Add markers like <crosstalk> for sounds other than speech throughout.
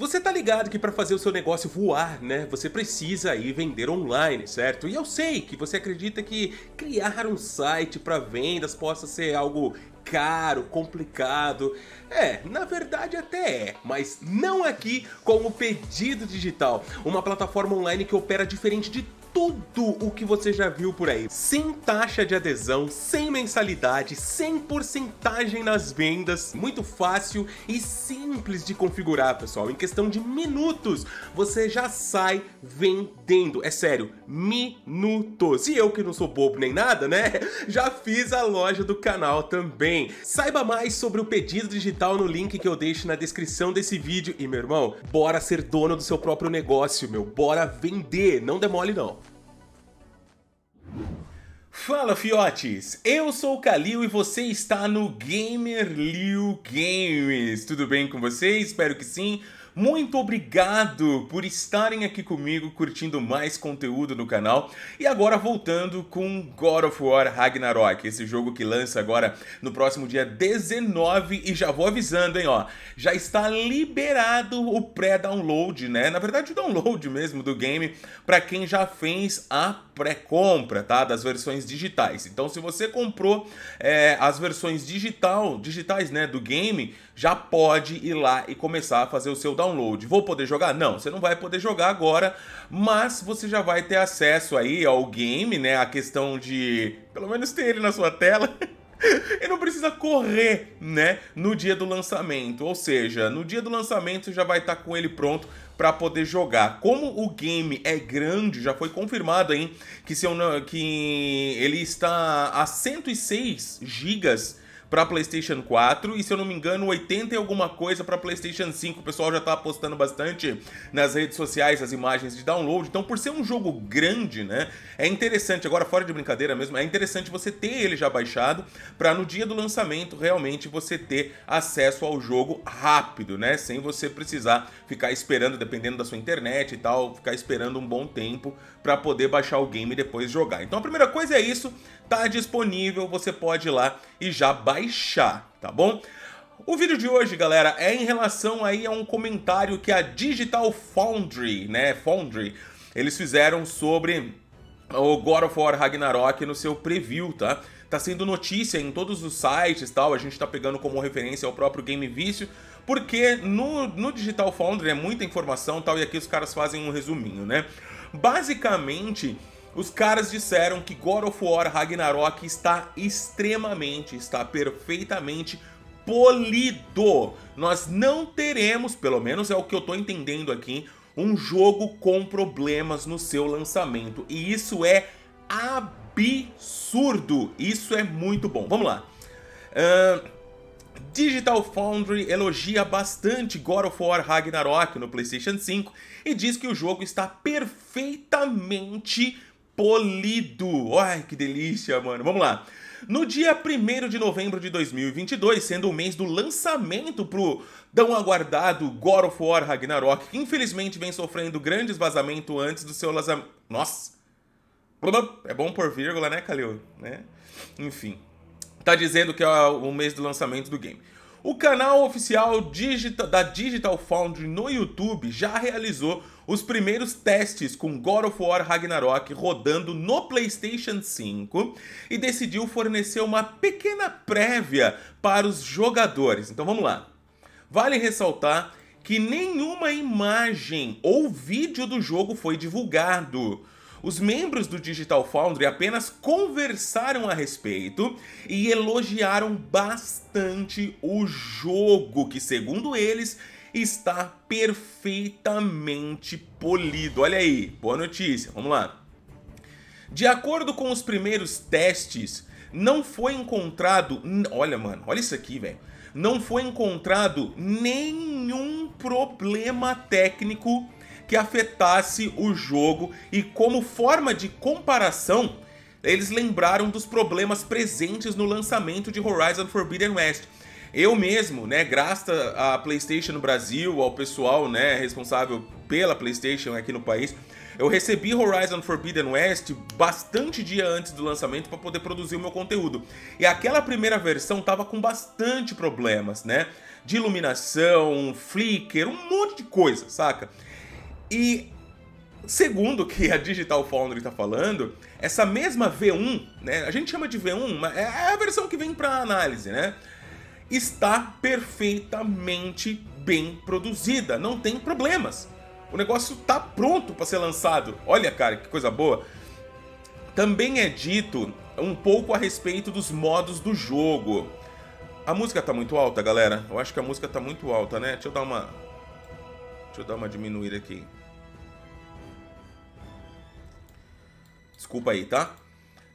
Você tá ligado que para fazer o seu negócio voar, né, você precisa aí vender online, certo? E eu sei que você acredita que criar um site para vendas possa ser algo caro, complicado. É, na verdade até é, mas não aqui com o Pedido Digital, uma plataforma online que opera diferente de tudo o que você já viu por aí. Sem taxa de adesão, sem mensalidade, sem porcentagem nas vendas, muito fácil e simples de configurar, pessoal. Em questão de minutos, você já sai vendendo. É sério, minutos. E eu que não sou bobo nem nada, né? <laughs> Já fiz a loja do canal também. Saiba mais sobre o pedido digital no link que eu deixo na descrição desse vídeo. E meu irmão, bora ser dono do seu próprio negócio, meu. Bora vender, não demole não. Fala fiotes, eu sou o Kalil e você está no Gamer Liu Games. Tudo bem com vocês? Espero que sim. Muito obrigado por estarem aqui comigo curtindo mais conteúdo no canal. E agora voltando com God of War Ragnarok, esse jogo que lança agora no próximo dia 19 e já vou avisando, hein, ó. Já está liberado o pré-download, né? Na verdade, o download mesmo do game para quem já fez a pré-compra, tá? Das versões digitais. Então, se você comprou é, as versões digital, digitais, né, do game, já pode ir lá e começar a fazer o seu download. Vou poder jogar? Não, você não vai poder jogar agora, mas você já vai ter acesso aí ao game, né? A questão de pelo menos ter ele na sua tela. <laughs> <laughs> e não precisa correr, né, no dia do lançamento. Ou seja, no dia do lançamento você já vai estar tá com ele pronto para poder jogar. Como o game é grande, já foi confirmado aí que, que ele está a 106 gigas para PlayStation 4 e, se eu não me engano, 80 e alguma coisa para PlayStation 5. O pessoal já está postando bastante nas redes sociais as imagens de download. Então, por ser um jogo grande, né, é interessante, agora fora de brincadeira mesmo, é interessante você ter ele já baixado para no dia do lançamento realmente você ter acesso ao jogo rápido, né, sem você precisar ficar esperando, dependendo da sua internet e tal, ficar esperando um bom tempo para poder baixar o game e depois jogar. Então, a primeira coisa é isso tá disponível, você pode ir lá e já baixar, tá bom? O vídeo de hoje, galera, é em relação aí a um comentário que a Digital Foundry, né, Foundry, eles fizeram sobre o God of War Ragnarok no seu preview, tá? Tá sendo notícia em todos os sites tal, a gente tá pegando como referência o próprio Game Vício, porque no, no Digital Foundry é muita informação tal, e aqui os caras fazem um resuminho, né? Basicamente, os caras disseram que God of War Ragnarok está extremamente, está perfeitamente polido. Nós não teremos, pelo menos é o que eu estou entendendo aqui, um jogo com problemas no seu lançamento. E isso é absurdo. Isso é muito bom. Vamos lá. Uh... Digital Foundry elogia bastante God of War Ragnarok no PlayStation 5 e diz que o jogo está perfeitamente polido. Ai, que delícia, mano. Vamos lá. No dia 1 de novembro de 2022, sendo o mês do lançamento pro tão aguardado God of War Ragnarok, que infelizmente vem sofrendo grandes vazamento antes do seu lançamento. Nossa! É bom por vírgula, né, Calil? Né? Enfim. Tá dizendo que é o mês do lançamento do game. O canal oficial da Digital Foundry no YouTube já realizou os primeiros testes com God of War Ragnarok rodando no PlayStation 5 e decidiu fornecer uma pequena prévia para os jogadores. Então vamos lá. Vale ressaltar que nenhuma imagem ou vídeo do jogo foi divulgado. Os membros do Digital Foundry apenas conversaram a respeito e elogiaram bastante o jogo, que, segundo eles, está perfeitamente polido. Olha aí, boa notícia, vamos lá. De acordo com os primeiros testes, não foi encontrado. Olha, mano, olha isso aqui, velho. Não foi encontrado nenhum problema técnico que afetasse o jogo e como forma de comparação, eles lembraram dos problemas presentes no lançamento de Horizon Forbidden West. Eu mesmo, né, graças à PlayStation no Brasil, ao pessoal, né, responsável pela PlayStation aqui no país, eu recebi Horizon Forbidden West bastante dia antes do lançamento para poder produzir o meu conteúdo. E aquela primeira versão tava com bastante problemas, né? De iluminação, flicker, um monte de coisa, saca? E Segundo o que a Digital Foundry está falando, essa mesma V1, né? A gente chama de V1, mas é a versão que vem para análise, né? está perfeitamente bem produzida, não tem problemas. O negócio está pronto para ser lançado. Olha, cara, que coisa boa. Também é dito um pouco a respeito dos modos do jogo. A música tá muito alta, galera. Eu acho que a música tá muito alta, né? Deixa eu dar uma Deixa eu dar uma diminuída aqui. Desculpa aí, tá?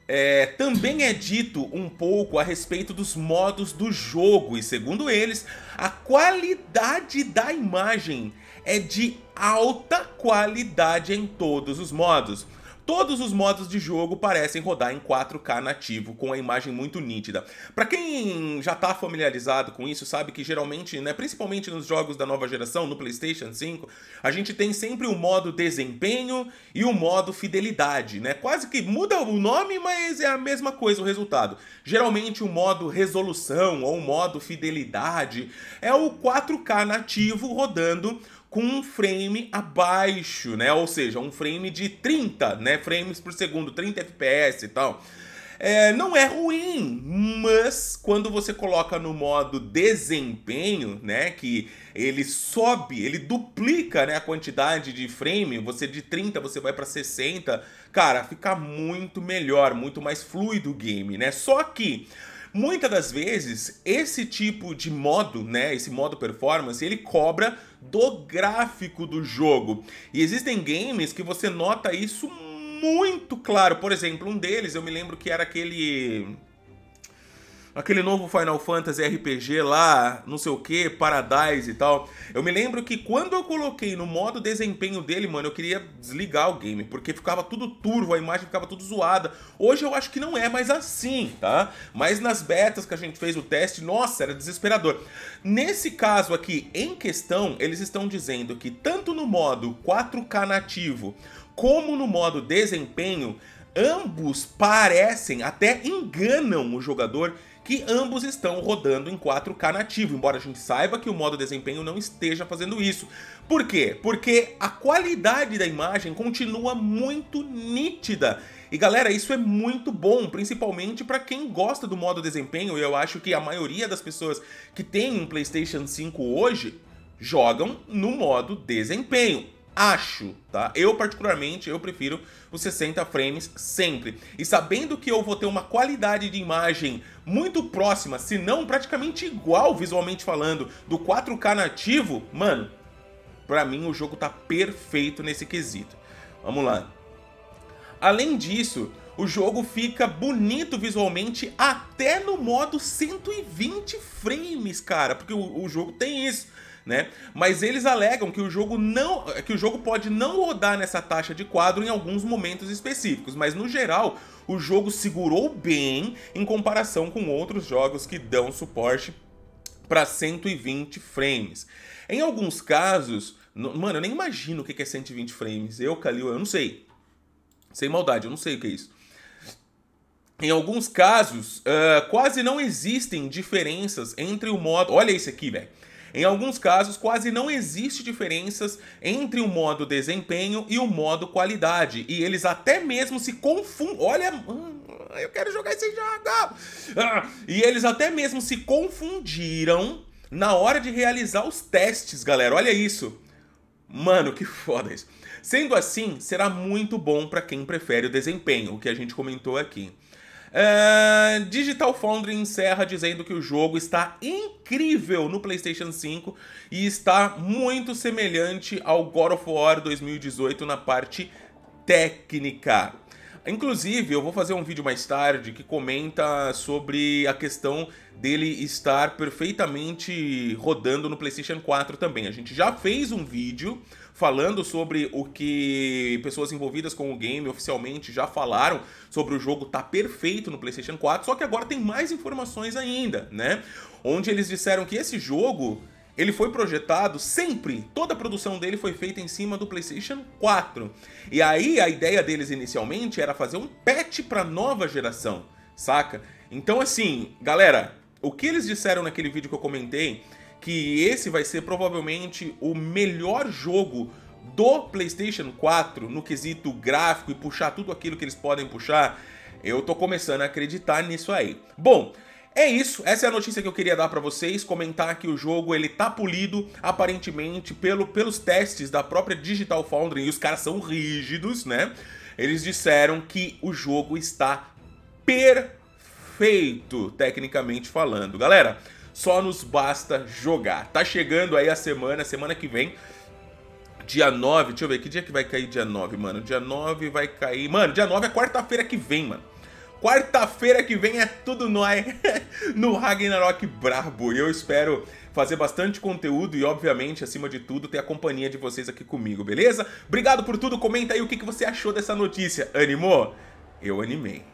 É, também é dito um pouco a respeito dos modos do jogo, e segundo eles, a qualidade da imagem é de alta qualidade em todos os modos. Todos os modos de jogo parecem rodar em 4K nativo, com a imagem muito nítida. Para quem já está familiarizado com isso, sabe que geralmente, né, principalmente nos jogos da nova geração, no PlayStation 5, a gente tem sempre o modo desempenho e o modo fidelidade, né? Quase que muda o nome, mas é a mesma coisa o resultado. Geralmente o modo resolução ou o modo fidelidade é o 4K nativo rodando com um frame abaixo, né? Ou seja, um frame de 30 né? frames por segundo, 30 FPS e tal. É, não é ruim, mas quando você coloca no modo desempenho, né, que ele sobe, ele duplica, né, a quantidade de frame, você de 30 você vai para 60, cara, fica muito melhor, muito mais fluido o game, né? Só que Muitas das vezes, esse tipo de modo, né, esse modo performance, ele cobra do gráfico do jogo. E existem games que você nota isso muito claro. Por exemplo, um deles, eu me lembro que era aquele aquele novo Final Fantasy RPG lá, não sei o que, Paradise e tal. Eu me lembro que quando eu coloquei no modo desempenho dele, mano, eu queria desligar o game, porque ficava tudo turvo, a imagem ficava tudo zoada. Hoje eu acho que não é mais assim, tá? Mas nas betas que a gente fez o teste, nossa, era desesperador. Nesse caso aqui, em questão, eles estão dizendo que tanto no modo 4K nativo como no modo desempenho, ambos parecem, até enganam o jogador que ambos estão rodando em 4K nativo, embora a gente saiba que o modo desempenho não esteja fazendo isso. Por quê? Porque a qualidade da imagem continua muito nítida. E galera, isso é muito bom, principalmente para quem gosta do modo desempenho, e eu acho que a maioria das pessoas que tem um PlayStation 5 hoje jogam no modo desempenho acho, tá? Eu particularmente, eu prefiro os 60 frames sempre. E sabendo que eu vou ter uma qualidade de imagem muito próxima, se não praticamente igual visualmente falando, do 4K nativo, mano, para mim o jogo tá perfeito nesse quesito. Vamos lá. Além disso, o jogo fica bonito visualmente até no modo 120 frames, cara, porque o, o jogo tem isso né? Mas eles alegam que o jogo não, que o jogo pode não rodar nessa taxa de quadro em alguns momentos específicos, mas no geral o jogo segurou bem em comparação com outros jogos que dão suporte para 120 frames. Em alguns casos, mano, eu nem imagino o que é 120 frames. Eu, Calil, eu não sei. Sem maldade, eu não sei o que é isso. Em alguns casos, uh, quase não existem diferenças entre o modo. Olha isso aqui, velho. Em alguns casos, quase não existe diferenças entre o modo desempenho e o modo qualidade, e eles até mesmo se confundem. Olha, hum, eu quero jogar esse jogo! Ah, e eles até mesmo se confundiram na hora de realizar os testes, galera. Olha isso. Mano, que foda isso. Sendo assim, será muito bom para quem prefere o desempenho, o que a gente comentou aqui. Uh, Digital Foundry encerra dizendo que o jogo está incrível no PlayStation 5 e está muito semelhante ao God of War 2018 na parte técnica. Inclusive, eu vou fazer um vídeo mais tarde que comenta sobre a questão dele estar perfeitamente rodando no PlayStation 4 também. A gente já fez um vídeo falando sobre o que pessoas envolvidas com o game oficialmente já falaram sobre o jogo tá perfeito no PlayStation 4, só que agora tem mais informações ainda, né? Onde eles disseram que esse jogo ele foi projetado sempre, toda a produção dele foi feita em cima do PlayStation 4. E aí a ideia deles inicialmente era fazer um patch para nova geração, saca? Então assim, galera, o que eles disseram naquele vídeo que eu comentei, que esse vai ser provavelmente o melhor jogo do PlayStation 4 no quesito gráfico e puxar tudo aquilo que eles podem puxar, eu tô começando a acreditar nisso aí. Bom, é isso, essa é a notícia que eu queria dar para vocês, comentar que o jogo ele tá polido aparentemente pelo, pelos testes da própria Digital Foundry e os caras são rígidos, né? Eles disseram que o jogo está perfeito, tecnicamente falando. Galera, só nos basta jogar. Tá chegando aí a semana, semana que vem dia 9, deixa eu ver, que dia que vai cair dia 9, mano? Dia 9 vai cair. Mano, dia 9 é quarta-feira que vem, mano. Quarta-feira que vem é tudo nós <laughs> no Ragnarok Brabo. E eu espero fazer bastante conteúdo e, obviamente, acima de tudo, ter a companhia de vocês aqui comigo, beleza? Obrigado por tudo, comenta aí o que você achou dessa notícia. Animou? Eu animei.